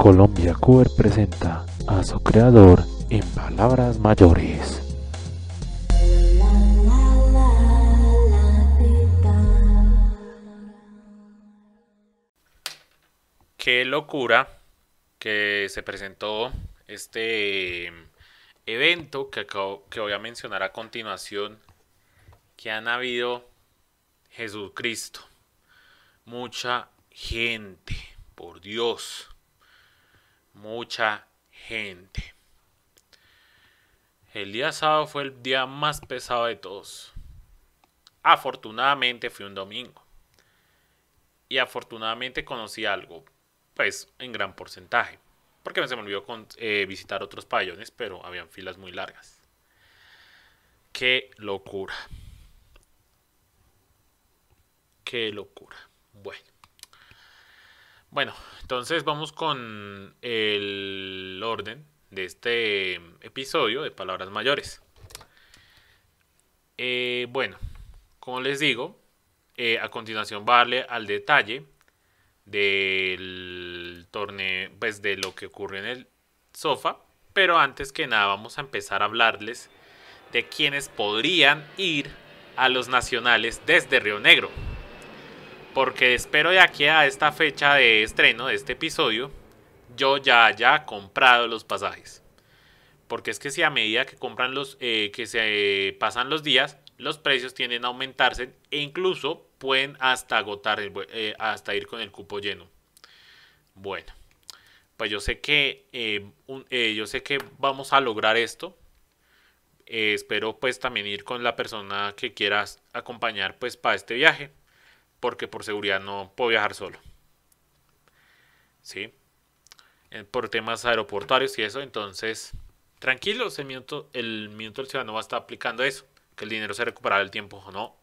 Colombia Cover presenta a su creador en palabras mayores. Qué locura que se presentó este em, evento que, que voy a mencionar a continuación, que han habido Jesucristo, mucha gente, por Dios mucha gente. El día sábado fue el día más pesado de todos. Afortunadamente fue un domingo. Y afortunadamente conocí algo, pues en gran porcentaje. Porque se me olvidó con, eh, visitar otros pabellones, pero habían filas muy largas. Qué locura. Qué locura. Bueno. Bueno, entonces vamos con el orden de este episodio de palabras mayores. Eh, bueno, como les digo, eh, a continuación va a darle al detalle del torneo, pues de lo que ocurre en el sofá. Pero antes que nada vamos a empezar a hablarles de quienes podrían ir a los nacionales desde Río Negro porque espero de aquí a esta fecha de estreno de este episodio yo ya haya comprado los pasajes. Porque es que si a medida que compran los eh, que se eh, pasan los días, los precios tienden a aumentarse e incluso pueden hasta agotar eh, hasta ir con el cupo lleno. Bueno, pues yo sé que yo sé que vamos a lograr esto. espero pues también ir con la persona que quieras acompañar pues para este viaje porque por seguridad no puedo viajar solo. ¿Sí? Eh, por temas aeroportuarios y eso, entonces, tranquilo, el minuto, el del ciudadano va a estar aplicando eso, que el dinero se recuperará el tiempo o no.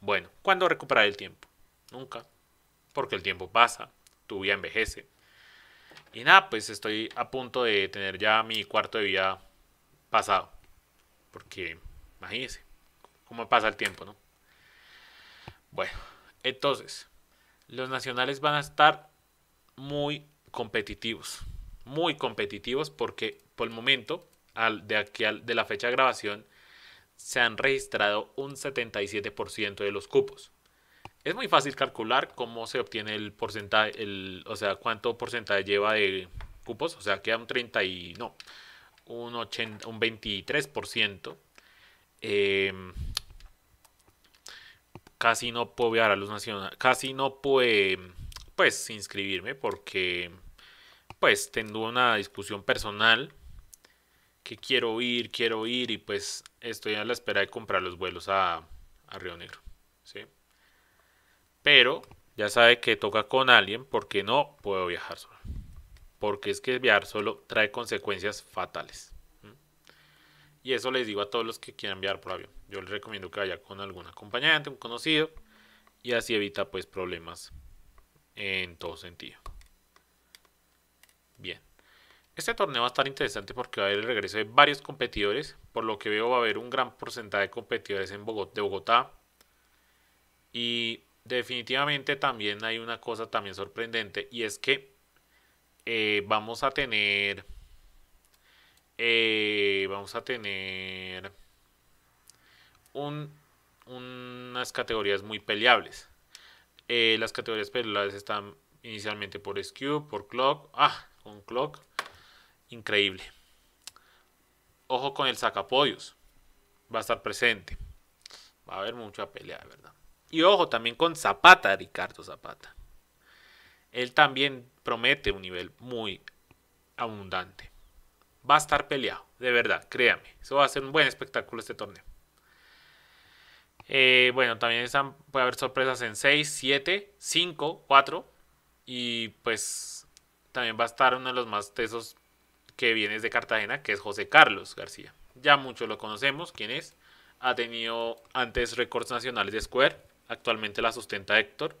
Bueno, ¿cuándo recuperar el tiempo? Nunca, porque el tiempo pasa, tu vida envejece. Y nada, pues estoy a punto de tener ya mi cuarto de vida pasado, porque imagínense cómo pasa el tiempo, ¿no? Bueno. Entonces, los nacionales van a estar muy competitivos, muy competitivos porque por el momento, de aquí al, de la fecha de grabación, se han registrado un 77% de los cupos. Es muy fácil calcular cómo se obtiene el porcentaje, o sea, cuánto porcentaje lleva de cupos, o sea, queda un 30 y no, un, 80, un 23% casi no puedo viajar a los nacionales, casi no pude pues inscribirme porque pues tengo una discusión personal que quiero ir, quiero ir y pues estoy a la espera de comprar los vuelos a, Río Negro. ¿sí? Pero ya sabe que toca con alguien porque no puedo viajar solo. Porque es que viajar solo trae consecuencias fatales. Y eso les digo a todos los que quieran viajar por avión. Yo les recomiendo que vaya con algún acompañante, un conocido, y así evita pues problemas en todo sentido. Bien. Este torneo va a estar interesante porque va a haber el regreso de varios competidores. Por lo que veo va a haber un gran porcentaje de competidores en Bogotá, de Bogotá. Y definitivamente también hay una cosa también sorprendente. Y es que eh, vamos a tener eh, vamos a tener unas categorías muy peleables. Eh, las categorías peleables están inicialmente por skew, por clock. Ah, con clock. Increíble. Ojo con el sacapollos. Va a estar presente. Va a haber mucha pelea, de verdad. Y ojo también con Zapata, Ricardo Zapata. Él también promete un nivel muy abundante va a estar peleado, de verdad, créame. Eso va a ser un buen espectáculo este torneo. Eh, bueno, también están, puede haber sorpresas en 6, 7, 5, 4. Y pues también va a estar uno de los más tesos que viene de Cartagena, que es José Carlos García. Ya muchos lo conocemos, quién es. Ha tenido antes récords nacionales de Square, actualmente la sustenta Héctor.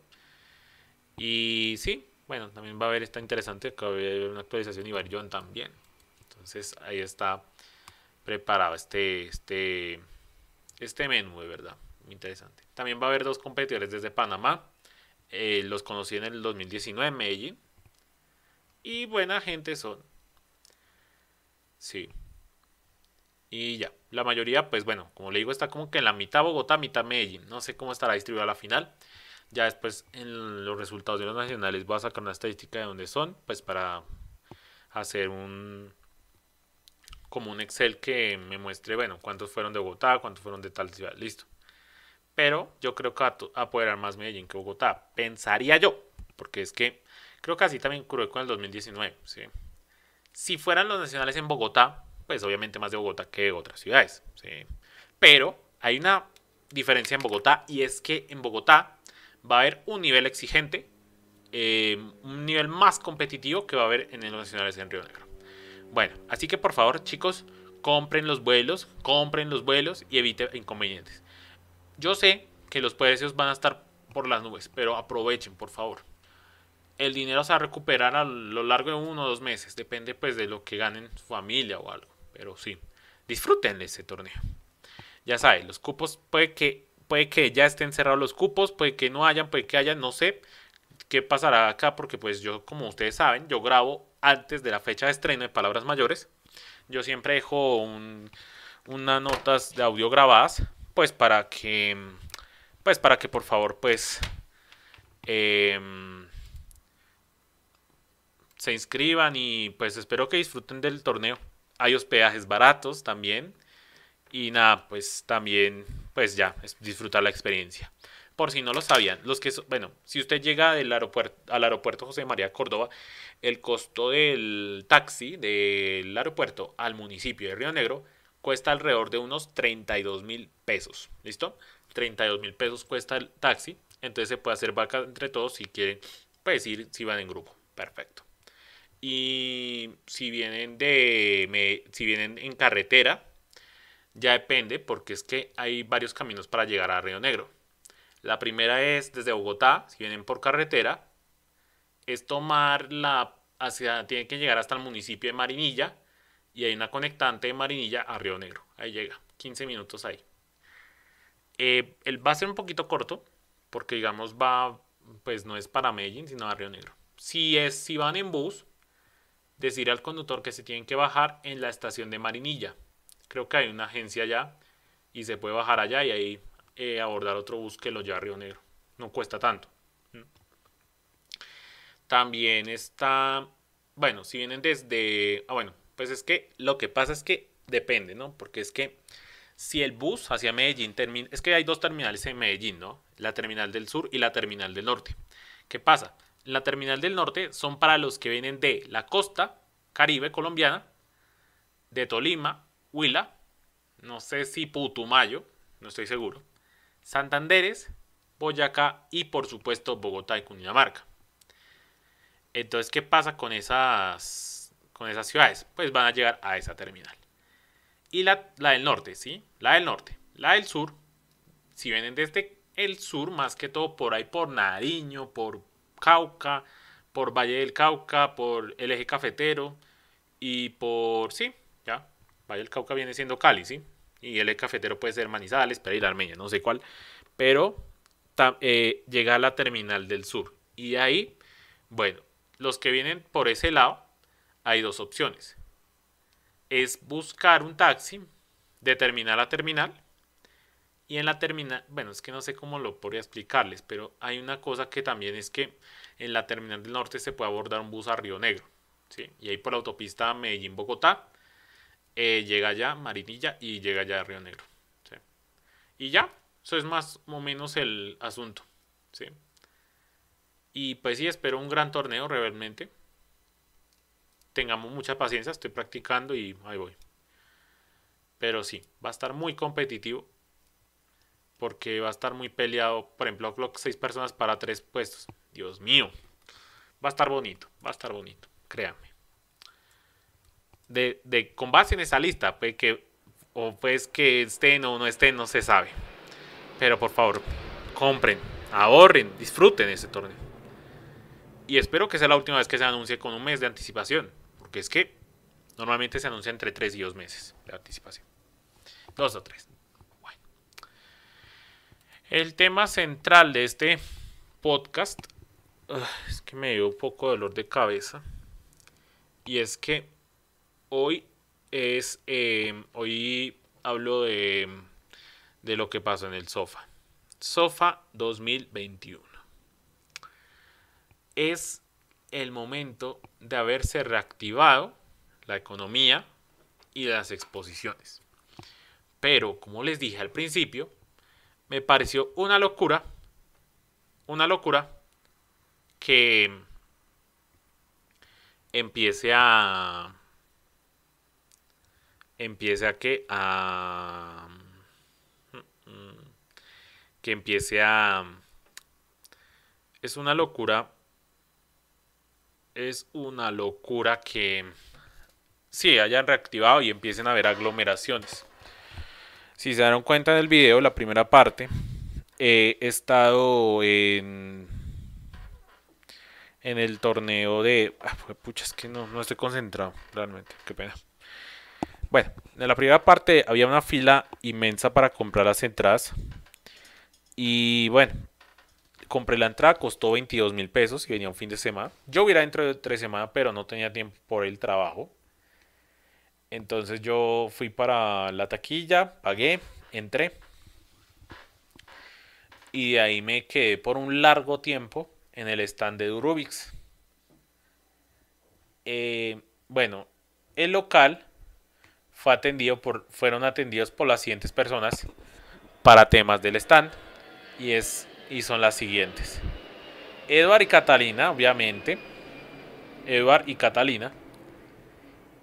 Y sí, bueno, también va a haber esta interesante, que una actualización y también. Entonces ahí está preparado este, este, este menú, de verdad. Muy interesante. También va a haber dos competidores desde Panamá. Eh, los conocí en el 2019 en Medellín. Y buena gente son. Sí. Y ya, la mayoría, pues bueno, como le digo, está como que en la mitad Bogotá, mitad Medellín. No sé cómo estará distribuida la final. Ya después en los resultados de los nacionales voy a sacar una estadística de dónde son, pues para hacer un, como un Excel que me muestre, bueno, cuántos fueron de Bogotá, cuántos fueron de tal ciudad, listo. Pero yo creo que va a apoderar más Medellín que Bogotá, pensaría yo, porque es que creo que así también ocurrió con el 2019. ¿sí? Si fueran los nacionales en Bogotá, pues obviamente más de Bogotá que de otras ciudades. ¿sí? Pero hay una diferencia en Bogotá y es que en Bogotá va a haber un nivel exigente, eh, un nivel más competitivo que va a haber en los nacionales en Río Negro. Bueno, así que por favor, chicos, compren los vuelos, compren los vuelos y eviten inconvenientes. Yo sé que los precios van a estar por las nubes, pero aprovechen, por favor. El dinero se va a recuperar a lo largo de uno o dos meses, depende pues de lo que ganen su familia o algo, pero sí, disfruten ese torneo. Ya saben, los cupos puede que, puede que ya estén cerrados los cupos, puede que no hayan, puede que hayan, no sé qué pasará acá, porque pues yo, como ustedes saben, yo grabo antes de la fecha de estreno de Palabras Mayores. Yo siempre dejo unas notas de audio grabadas, pues para que, pues para que por favor, pues em, se inscriban y pues espero que disfruten del torneo. Hay hospedajes baratos también y nada, pues también, pues ya, disfrutar la experiencia por si no lo sabían, los que, bueno, si usted llega del aeropuerto, al aeropuerto José María Córdoba, el costo del taxi del aeropuerto al municipio de Río Negro cuesta alrededor de unos 32 mil pesos, ¿listo? 32 mil pesos cuesta el taxi, entonces se puede hacer vaca entre todos si quieren, pues ir, si van en grupo, perfecto. Y si vienen de, si vienen en carretera, ya depende, porque es que hay varios caminos para llegar a Río Negro la primera es desde Bogotá, si vienen por carretera, es tomar la hacia, tienen que llegar hasta el municipio de Marinilla y hay una conectante de Marinilla a Río Negro. Ahí llega, 15 minutos ahí. Eh, va a ser un poquito corto porque digamos va, pues no es para Medellín, sino a Río Negro. Si es, si van en bus, decir al conductor que se tienen que bajar en la estación de Marinilla. Creo que hay una agencia allá y se puede bajar allá y ahí eh, abordar otro bus que lo lleva a Río Negro. No cuesta tanto. También está, bueno, si vienen desde, ah, bueno, pues es que lo que pasa es que depende, ¿no? Porque es que si el bus hacia Medellín termina, es que hay dos terminales en Medellín, ¿no? La terminal del sur y la terminal del norte. ¿Qué pasa? La terminal del norte son para los que vienen de la costa caribe colombiana, de Tolima, Huila, no sé si Putumayo, no estoy seguro, Santanderes, Boyacá y por supuesto Bogotá y Cundinamarca. Entonces, ¿qué pasa con esas, con esas ciudades? Pues van a llegar a esa terminal. Y la, la del norte, ¿sí? La del norte. La del sur, si vienen desde el sur, más que todo por ahí, por Nariño, por Cauca, por Valle del Cauca, por el eje cafetero y por, sí, ya, Valle del Cauca viene siendo Cali, ¿sí? y el cafetero puede ser Manizales, Pereira, Armenia, no sé cuál, pero eh, llega a la terminal del sur. Y ahí, bueno, los que vienen por ese lado, hay dos opciones. Es buscar un taxi de terminal a terminal. Y en la terminal, bueno, es que no sé cómo lo podría explicarles, pero hay una cosa que también es que en la terminal del norte se puede abordar un bus a Río Negro. Y ahí por la autopista Medellín-Bogotá eh, llega ya Marinilla y llega ya Río Negro. Y ya, eso es más o menos el asunto. ¿sí? Y pues sí, espero un gran torneo realmente. Tengamos mucha paciencia, estoy practicando y ahí voy. Pero sí, va a estar muy competitivo. Porque va a estar muy peleado. Por ejemplo, Clock 6 personas para 3 puestos. Dios mío. Va a estar bonito, va a estar bonito, Créame de, con base en esa lista, pues que, o pues que estén o no estén, no se sabe. Pero por favor, compren, ahorren, disfruten este torneo. Y espero que sea la última vez que se anuncie con un mes de anticipación, porque es que normalmente se anuncia entre 3 y 2 meses de anticipación. Dos o tres. El tema central de este podcast es que me dio un poco de dolor de cabeza. Y es que hoy es, eh, hoy hablo de, de lo que pasó en el SOFA. SOFA 2021. Es el momento de haberse reactivado la economía y las exposiciones. Pero, como les dije al principio, me pareció una locura, una locura que empiece a empiece a que a mm, mm, que empiece a es una locura es una locura que sí hayan reactivado y empiecen a haber aglomeraciones si se dieron cuenta en el video la primera parte he estado en en el torneo de ah, pucha es que no no estoy concentrado realmente qué pena bueno, en la primera parte había una fila inmensa para comprar las entradas. Y bueno, compré la entrada, costó 22 mil pesos y venía un fin de semana. Yo hubiera dentro de tres semanas, pero no tenía tiempo por el trabajo. Entonces yo fui para la taquilla, pagué, entré. Y de ahí me quedé por un largo tiempo en el stand de Urubix. Eh, bueno, el local atendido por, fueron atendidos por las siguientes personas para temas del stand y, es, y son las siguientes. Edward y Catalina, obviamente. Edward y Catalina.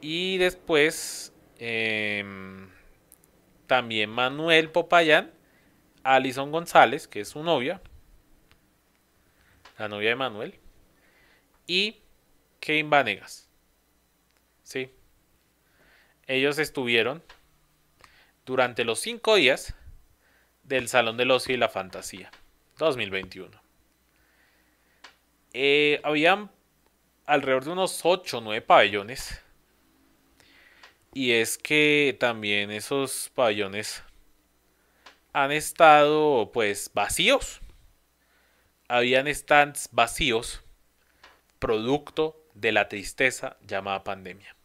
Y después em, también Manuel Popayán, Alison González, que es su novia, la novia de Manuel, y Kevin Vanegas. Sí, ellos estuvieron durante los cinco días del Salón del Ocio y la Fantasía 2021. Eh, habían alrededor de unos 8 o 9 pabellones. Y es que también esos pabellones han estado pues vacíos. Habían stands vacíos, producto de la tristeza llamada pandemia.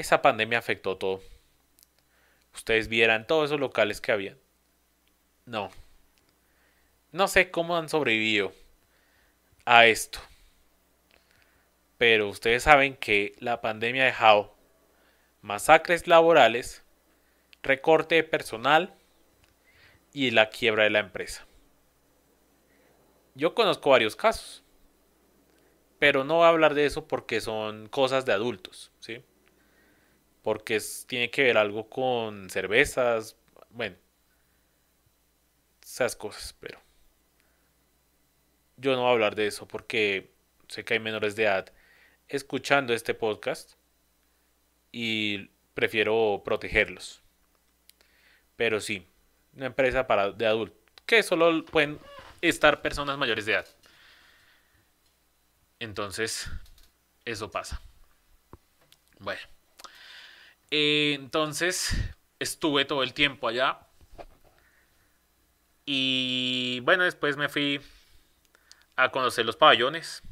Esa pandemia afectó todo. Ustedes vieran todos esos locales que había. No. No sé cómo han sobrevivido a esto. Pero ustedes saben que la pandemia ha dejado masacres laborales, recorte de personal y la quiebra de la empresa. Yo conozco varios casos, pero no voy a hablar de eso porque son cosas de adultos, ¿sí? porque tiene que ver algo con cervezas, bueno, esas cosas, pero yo no voy a hablar de eso porque sé que hay menores de edad escuchando este podcast y prefiero protegerlos. Pero sí, una empresa para de adultos que solo pueden estar personas mayores de edad. Entonces, eso pasa. Bueno. Eh, entonces, estuve todo el tiempo allá. Y bueno, después me fui a conocer los pabellones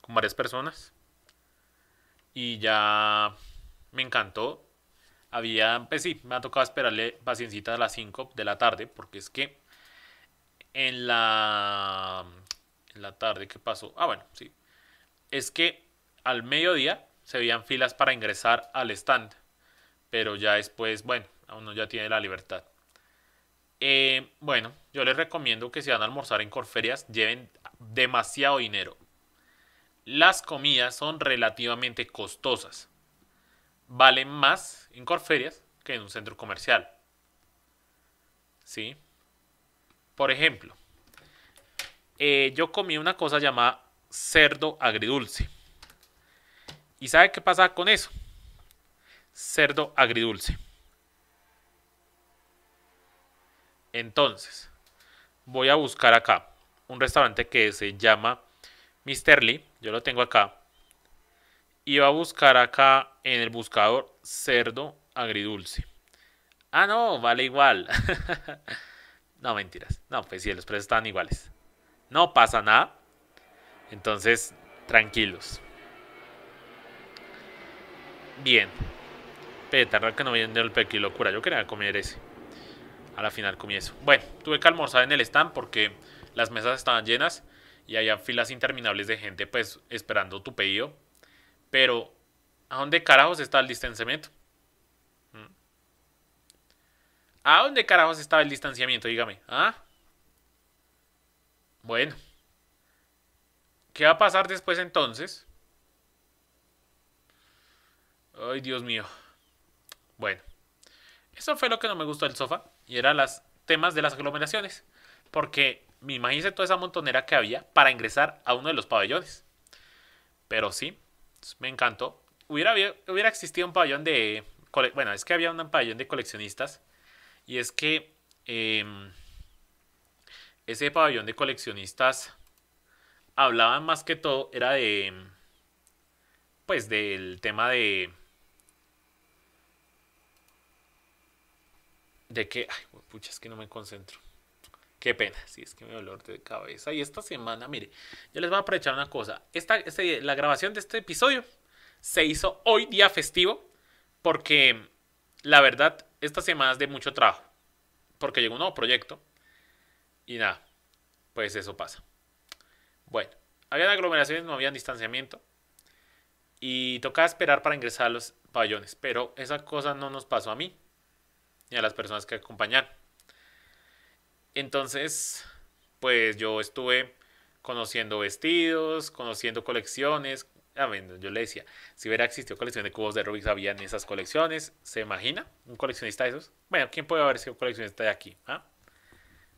con varias personas. Y ya me encantó. Había, pues sí, me ha tocado esperarle paciencita a las 5 de la tarde, porque es que en la, en la tarde, ¿qué pasó? Ah, bueno, sí. Es que al mediodía se veían filas para ingresar al stand pero ya después, bueno, uno ya tiene la libertad. Eh, bueno, yo les recomiendo que si van a almorzar en Corferias, lleven demasiado dinero. Las comidas son relativamente costosas. Valen más en Corferias que en un centro comercial. ¿Sí? Por ejemplo, eh, yo comí una cosa llamada cerdo agridulce. ¿Y sabe qué pasa con eso? cerdo agridulce. Entonces, voy a buscar acá un restaurante que se llama Mr. Lee. Yo lo tengo acá. Y va a buscar acá en el buscador cerdo agridulce. Ah, no, vale igual. no, mentiras. No, pues sí, los precios están iguales. No pasa nada. Entonces, tranquilos. Bien, Petarra que no viene el pequi, locura. Yo quería comer ese. A la final comí eso. Bueno, tuve que almorzar en el stand porque las mesas estaban llenas y había filas interminables de gente pues esperando tu pedido. Pero, ¿a dónde carajos está el distanciamiento? Mm. ¿A dónde carajos estaba el distanciamiento? Dígame. ¿Ah? Bueno. ¿Qué va a pasar después entonces? Ay, Dios mío. Bueno, eso fue lo que no me gustó del sofá y eran los temas de las aglomeraciones. Porque me imaginé toda esa montonera que había para ingresar a uno de los pabellones. Pero sí, me encantó. Hubiera, hubiera existido un pabellón de. Bueno, es que había un pabellón de coleccionistas. Y es que em, ese pabellón de coleccionistas hablaba más que todo, era de. Pues del tema de de que, ay, pucha, es que no me concentro. Qué pena, sí, es que me dolor de cabeza. Y esta semana, mire, yo les voy a aprovechar una cosa. Esta, este, la grabación de este episodio se hizo hoy día festivo porque, la verdad, esta semana es de mucho trabajo. Porque llegó un nuevo proyecto y nada, pues eso pasa. Bueno, habían aglomeraciones, no había distanciamiento y tocaba esperar para ingresar a los pabellones, pero esa cosa no nos pasó a mí, y a las personas que acompañan. Entonces, pues yo estuve conociendo vestidos, conociendo colecciones. A ah, ver, yo le decía, si hubiera existido colección de cubos de Rubik, habían esas colecciones. ¿Se imagina un coleccionista de esos? Bueno, ¿quién puede haber sido coleccionista de aquí? Ah?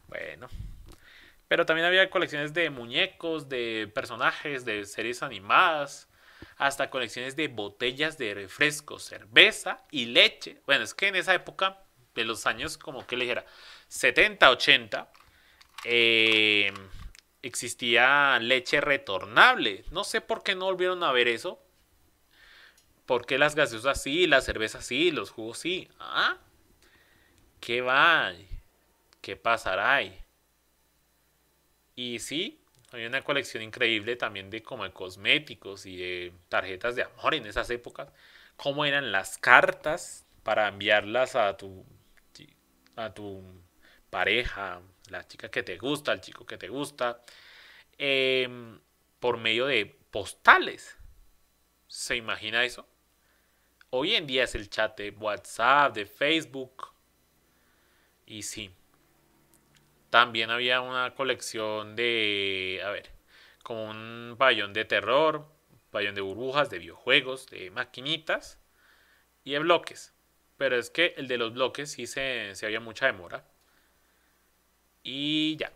Bueno. Pero también había colecciones de muñecos, de personajes, de series animadas, hasta colecciones de botellas de refresco, cerveza y leche. Bueno, es que en esa época de los años, como que le dijera, 70, 80, eh, existía leche retornable. No sé por qué no volvieron a ver eso. Porque las gaseosas sí, las cervezas sí, los jugos sí? ¿Ah? ¿Qué va? ¿Qué pasará? Y sí, había una colección increíble también de como de cosméticos y de tarjetas de amor en esas épocas. Cómo eran las cartas para enviarlas a tu a tu pareja, la chica que te gusta, el chico que te gusta, em, por medio de postales. ¿Se imagina eso? Hoy en día es el chat de WhatsApp, de Facebook. Y sí. También había una colección de, a ver, como un payón de terror, payón de burbujas, de videojuegos, de maquinitas y de bloques. Pero es que el de los bloques sí se, había mucha demora. Y ya.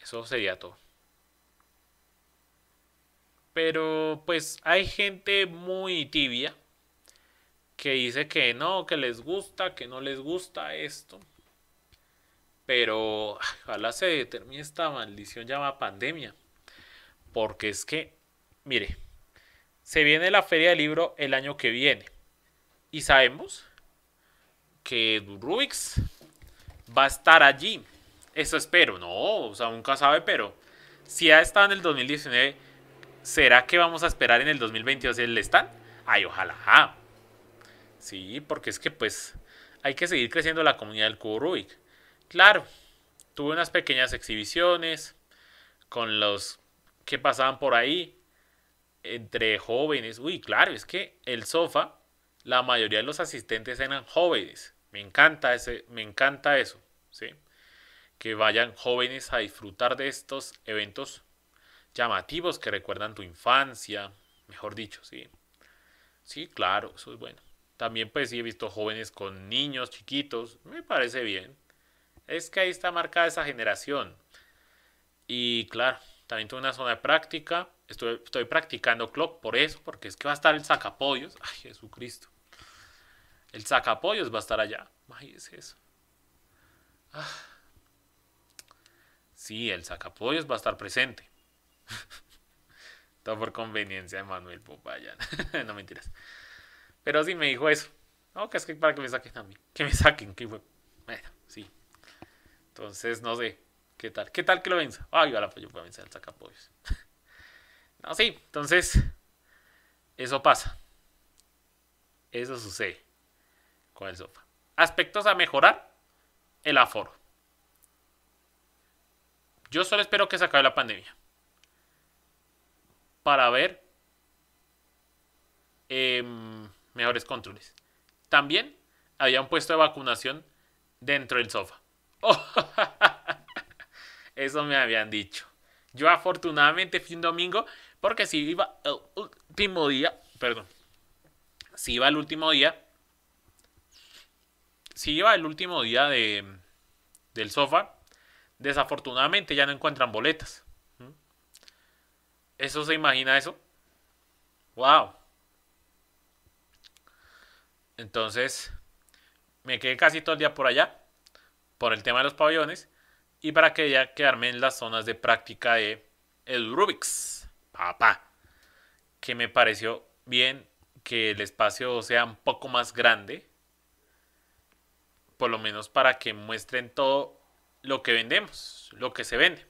Eso sería todo. Pero pues hay gente muy tibia que dice que no, que les gusta, que no les gusta esto. Pero ojalá se termine esta maldición llamada pandemia. Porque es que, mire, se viene la feria del libro el año que viene. Y sabemos que Rubix va a estar allí. Eso espero, no, o sea, nunca sabe, pero si ha estado en el 2019, ¿será que vamos a esperar en el 2022 el stand? Ay, ojalá. Sí, porque es que pues hay que seguir creciendo la comunidad del cubo Rubik. Claro, tuve unas pequeñas exhibiciones con los que pasaban por ahí, entre jóvenes. Uy, claro, es que el sofá, la mayoría de los asistentes eran jóvenes. Me encanta, ese, me encanta eso, ¿sí? Que vayan jóvenes a disfrutar de estos eventos llamativos que recuerdan tu infancia, mejor dicho, ¿sí? Sí, claro, eso es bueno. También pues sí he visto jóvenes con niños chiquitos, me parece bien. Es que ahí está marcada esa generación. Y claro, también tuve una zona de práctica. Estoy, practicando clock por eso, porque es que va a estar el sacapollos. Ay, Jesucristo. El sacapollos va a estar allá. es eso. Ah. Sí, el sacapollos va a estar presente. Todo por conveniencia de Manuel Popayán. no mentiras. Pero sí me dijo eso. No, que es que para que me saquen a mí. Que me saquen, que fue. Bueno, sí. Entonces, no sé. ¿Qué tal? ¿Qué tal que lo venza? Ay, pues yo voy vencer al sacapollos. no, sí. Entonces, eso pasa. Eso sucede con el sofá. Aspectos a mejorar, el aforo. Yo solo espero que se acabe la pandemia. Para ver em, mejores controles. También había un puesto de vacunación dentro del sofá. eso me habían dicho. Yo afortunadamente fui un domingo porque si iba el uh, último día, perdón, si iba el último día, si lleva el último día del sofá, desafortunadamente ya no encuentran boletas. ¿Eso se imagina eso? ¡Wow! Entonces, me quedé casi todo el día por allá, por el tema de los pabellones, y para que ya quedarme en las zonas de práctica de el Rubik's, papá, que me pareció bien que el espacio sea un poco más grande por lo menos para que muestren todo lo que vendemos, lo que se vende.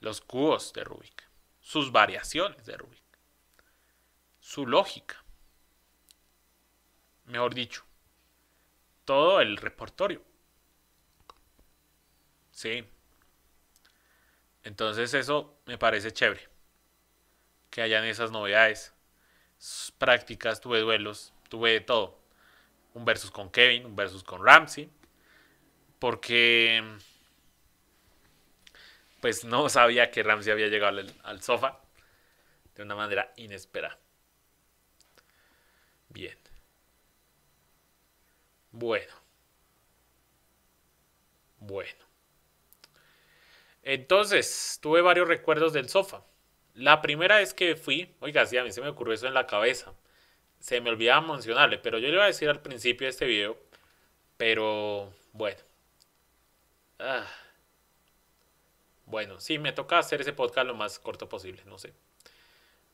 Los cubos de Rubik, sus variaciones de Rubik, su lógica. Mejor dicho, todo el repertorio. Sí. Entonces eso me parece chévere. Que hayan esas novedades. Prácticas, tuve duelos, tuve de todo un versus con Kevin, un versus con Ramsey, porque pues no sabía que Ramsey había llegado al, sofá de una manera inesperada. Bien. Bueno. Bueno. Entonces, tuve varios recuerdos del sofá. La primera es que fui, oiga, sí, a mí se me ocurrió eso en la cabeza se me olvidaba mencionarle, pero yo le iba a decir al principio de este video, pero bueno. Ah. Bueno, sí, me toca hacer ese podcast lo más corto posible, no sé.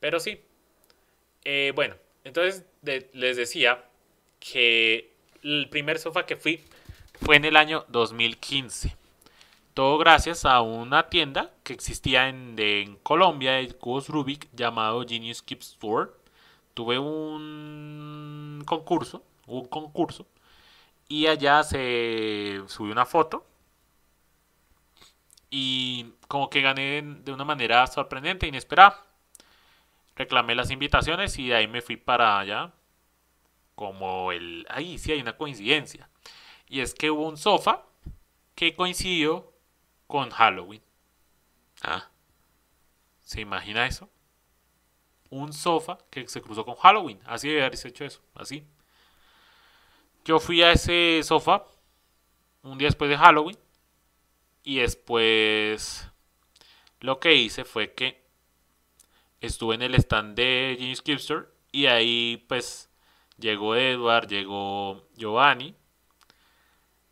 Pero sí. Eh, bueno, entonces les decía que el primer sofá que fui fue en el año 2015. Todo gracias a una tienda que existía en, Colombia, el Cubos Rubik, llamado Genius Keep Store tuve un concurso, un concurso, y allá se subió una foto y como que gané de una manera sorprendente, inesperada. Reclamé las invitaciones y de ahí me fui para allá. Como el... Ahí sí hay una coincidencia. Y es que hubo un sofá que coincidió con Halloween. Ah, ¿se imagina eso? un sofá que se cruzó con Halloween. Así debe haberse hecho eso, así. Yo fui a ese sofá un día después de Halloween y después lo que hice fue que estuve en el stand de James Kipster. y ahí pues llegó Edward, llegó Giovanni,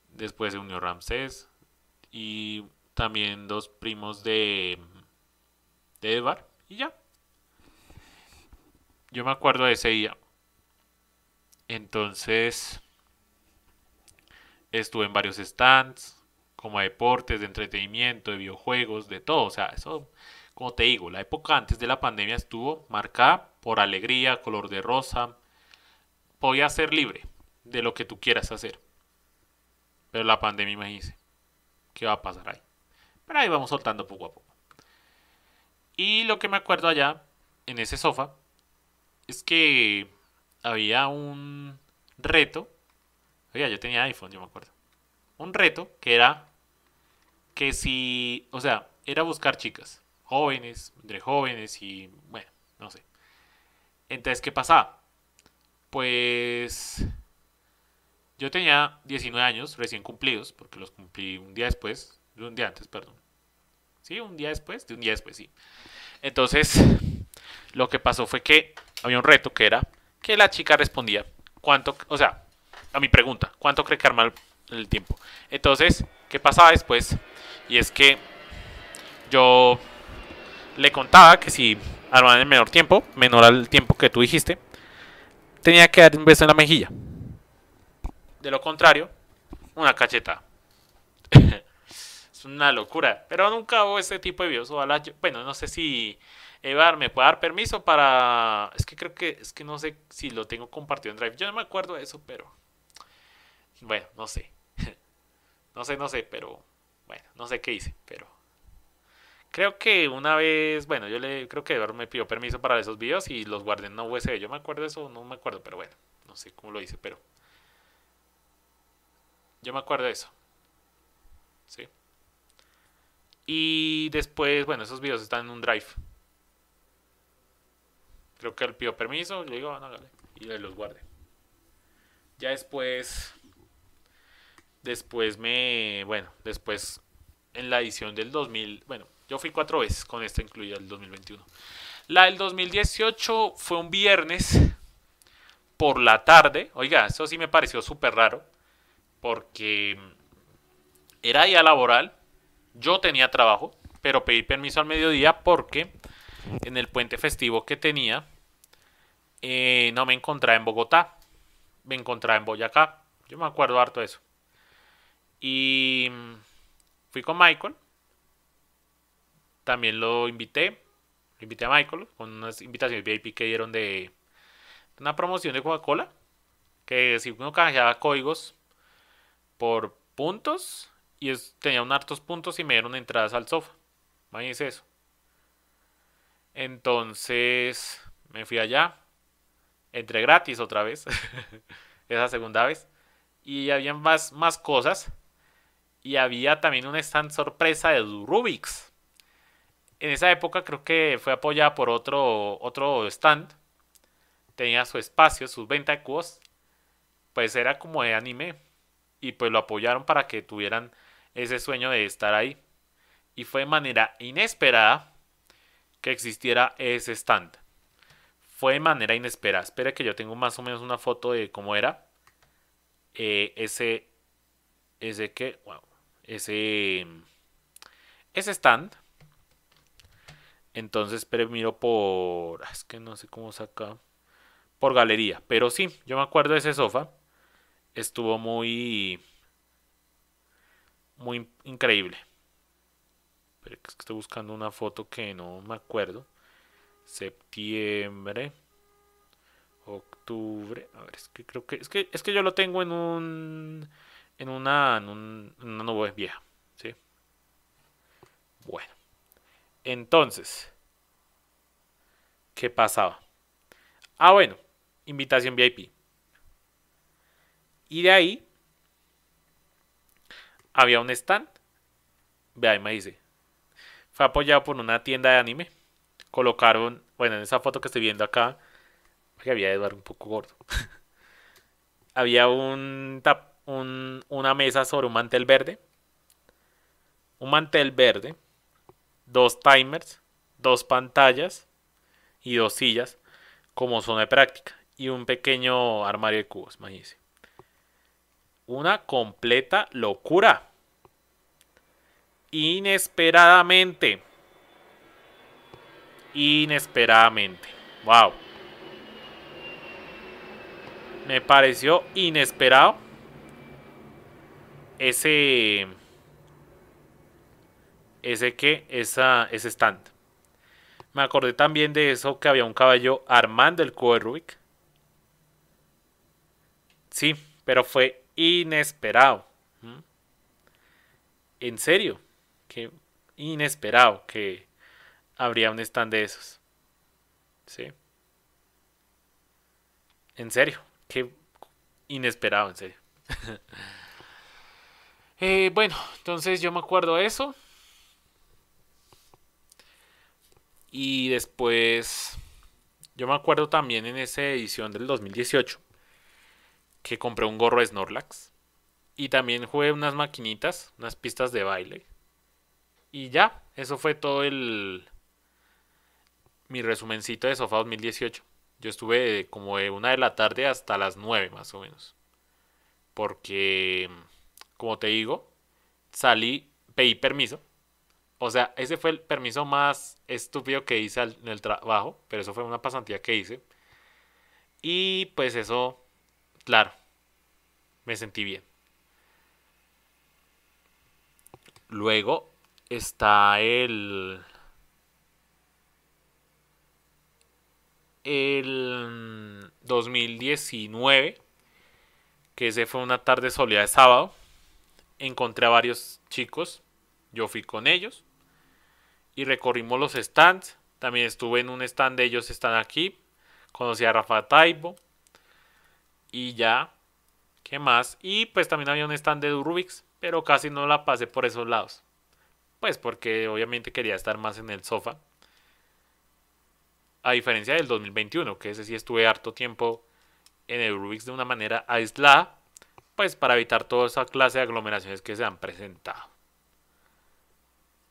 después se unió Ramses y también dos primos de, de Edward y ya yo me acuerdo de ese día. Entonces, estuve en varios stands, como de deportes, de entretenimiento, de videojuegos, de todo. O sea, eso, como te digo, la época antes de la pandemia estuvo marcada por alegría, color de rosa. podía ser libre de lo que tú quieras hacer. Pero la pandemia, me dice ¿qué va a pasar ahí? Pero ahí vamos soltando poco a poco. Y lo que me acuerdo allá, en ese sofá, es que había un reto. Oiga, yo tenía iPhone, yo me acuerdo. Un reto que era que si, o sea, era buscar chicas, jóvenes, entre jóvenes y, bueno, no sé. Entonces, ¿qué pasaba? Pues yo tenía 19 años recién cumplidos, porque los cumplí un día después, un día antes, perdón. Sí, un día después, de un día después, sí. Entonces, lo que pasó fue que había un reto que era que la chica respondía cuánto, o sea, a mi pregunta, cuánto cree que arma el tiempo. Entonces, ¿qué pasaba después? Y es que yo le contaba que si arman en menor tiempo, menor al tiempo que tú dijiste, tenía que dar un beso en la mejilla. De lo contrario, una cacheta. es una locura. Pero nunca hubo ese tipo de videos. bueno, no sé si Evar, ¿me puede dar permiso para.? Es que creo que. Es que no sé si lo tengo compartido en Drive. Yo no me acuerdo de eso, pero. Bueno, no sé. No sé, no sé, pero. Bueno, no sé qué hice, pero. Creo que una vez. Bueno, yo le. Creo que Evar me pidió permiso para esos videos y los guardé en una USB. Yo me acuerdo de eso, no me acuerdo, pero bueno. No sé cómo lo hice, pero. Yo me acuerdo de eso. ¿Sí? Y después, bueno, esos videos están en un drive. Creo que él pidió permiso, le digo, no, dale. Y los guardé. Ya después. Después me. Bueno, después en la edición del 2000. Bueno, yo fui cuatro veces con esta incluida el 2021. La del 2018 fue un viernes por la tarde. Oiga, eso sí me pareció súper raro. Porque era día laboral. Yo tenía trabajo, pero pedí permiso al mediodía porque en el puente festivo que tenía, eh, no me encontraba en Bogotá, me encontraba en Boyacá. Yo me acuerdo harto de eso. Y mm, fui con Michael. También lo invité. Lo invité a Michael con unas invitaciones VIP que dieron de una promoción de Coca-Cola. Que si uno canjeaba códigos por puntos, y tenía un hartos puntos y me dieron entradas al sofá. Imagínense eso. Entonces me fui allá. Entré gratis otra vez. Esa segunda vez. Y había más, más cosas. Y había también un stand sorpresa de Rubik's. En esa época creo que fue apoyada por otro, otro stand. Tenía su espacio, sus de cubos. Pues era como de anime. Y pues lo apoyaron para que tuvieran ese sueño de estar ahí. Y fue de manera inesperada que existiera ese stand. Fue de manera inesperada. Espera que yo tengo más o menos una foto de cómo era. Eh, ese. Ese que. ese. Ese stand. Entonces, pero miro por. Ah, es que no sé cómo saca. Por galería. Pero sí, yo me acuerdo de ese sofá. Estuvo muy. Muy increíble. Es eh, que estoy buscando una foto que no me acuerdo. Septiembre. Octubre. A ver, es que creo que. Es que, es que yo lo tengo en un. En una. En, un, en una nube vieja. ¿Sí? Bueno. Entonces. ¿Qué pasaba? Ah, bueno. Invitación VIP. Y de ahí había un stand. Ve ahí me dice, fue apoyado por una tienda de anime. Colocaron, bueno, en esa foto que estoy viendo acá, que había Eduardo un poco gordo. había un, una mesa sobre un mantel verde. Un mantel verde, dos timers, dos pantallas y dos sillas como zona de práctica y un pequeño armario de cubos, imagínense. Una completa locura. Inesperadamente. Inesperadamente. Wow. Me pareció inesperado. Ese... Ese que... Esa, ese stand. Me acordé también de eso que había un caballo armando el cubo Sí, pero fue inesperado. ¿Mm? En serio que inesperado que habría un stand de esos. ¿Sí? En serio, qué inesperado, en serio. Eh, bueno, entonces yo me acuerdo de eso. Y después, yo me acuerdo también en esa edición del 2018 que compré un gorro de Snorlax. Y también jugué unas maquinitas, unas pistas de baile. Y ya, eso fue todo el... Mi resumencito de Sofá 2018. Yo estuve como de una de la tarde hasta las nueve más o menos. Porque, como te digo, salí, pedí permiso. O sea, ese fue el permiso más estúpido que hice en el trabajo, pero eso fue una pasantía que hice. Y pues eso, claro, me sentí bien. Luego está el... El 2019, que ese fue una tarde soleada de sábado, encontré a varios chicos, yo fui con ellos y recorrimos los stands. También estuve en un stand de ellos, están aquí. Conocí a Rafa Taibo. Y ya, ¿qué más? Y pues también había un stand de Durubix, pero casi no la pasé por esos lados. Pues porque obviamente quería estar más en el sofá. A diferencia del 2021, que ese sí estuve harto tiempo en el Rubik's de una manera aislada, pues para evitar toda esa clase de aglomeraciones que se han presentado.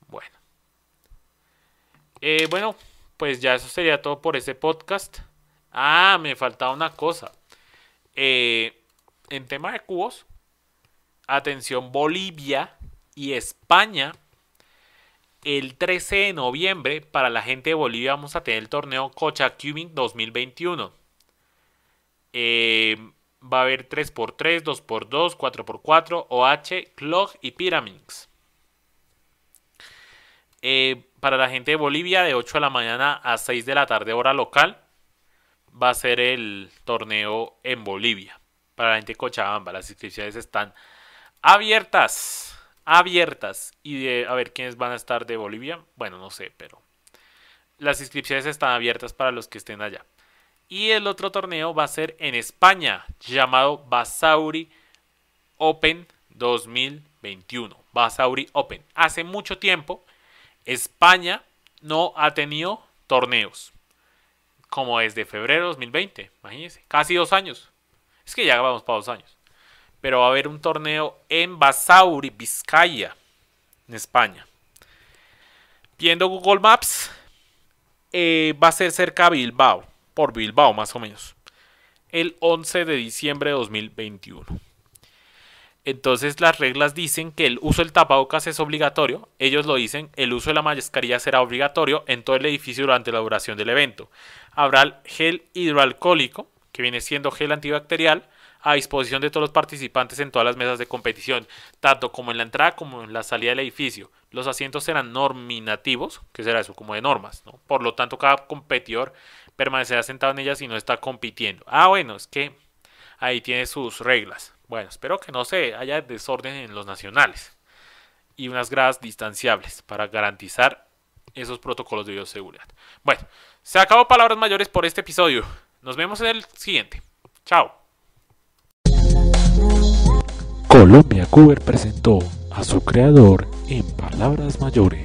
Bueno. Eh, bueno, pues ya eso sería todo por ese podcast. Ah, me faltaba una cosa. Eh, en tema de cubos, atención Bolivia y España el 13 de noviembre para la gente de Bolivia vamos a tener el torneo Cocha Cubing 2021. Eh, va a haber 3x3, 2x2, 4x4, OH, Clog y Pyramids. Eh, para la gente de Bolivia de 8 de la mañana a 6 de la tarde hora local va a ser el torneo en Bolivia. Para la gente de Cochabamba, las inscripciones están abiertas abiertas. Y de, a ver, ¿quiénes van a estar de Bolivia? Bueno, no sé, pero las inscripciones están abiertas para los que estén allá. Y el otro torneo va a ser en España, llamado Basauri Open 2021. Basauri Open. Hace mucho tiempo, España no ha tenido torneos. Como desde febrero de 2020, imagínense. Casi dos años. Es que ya vamos para dos años pero va a haber un torneo en Basauri, Vizcaya, en España. Viendo Google Maps, eh, va a ser cerca de Bilbao, por Bilbao más o menos, el 11 de diciembre de 2021. Entonces las reglas dicen que el uso del tapabocas es obligatorio, ellos lo dicen, el uso de la mascarilla será obligatorio en todo el edificio durante la duración del evento. Habrá gel hidroalcohólico, que viene siendo gel antibacterial, a disposición de todos los participantes en todas las mesas de competición, tanto como en la entrada como en la salida del edificio. Los asientos serán norminativos, que será eso, como de normas, ¿no? Por lo tanto, cada competidor permanecerá sentado en ellas y no está compitiendo. Ah, bueno, es que ahí tiene sus reglas. Bueno, espero que no se haya desorden en los nacionales y unas gradas distanciables para garantizar esos protocolos de bioseguridad. Bueno, se acabó palabras mayores por este episodio. Nos vemos en el siguiente. Chao. Columbia Cooper presentó a su creador en palabras mayores.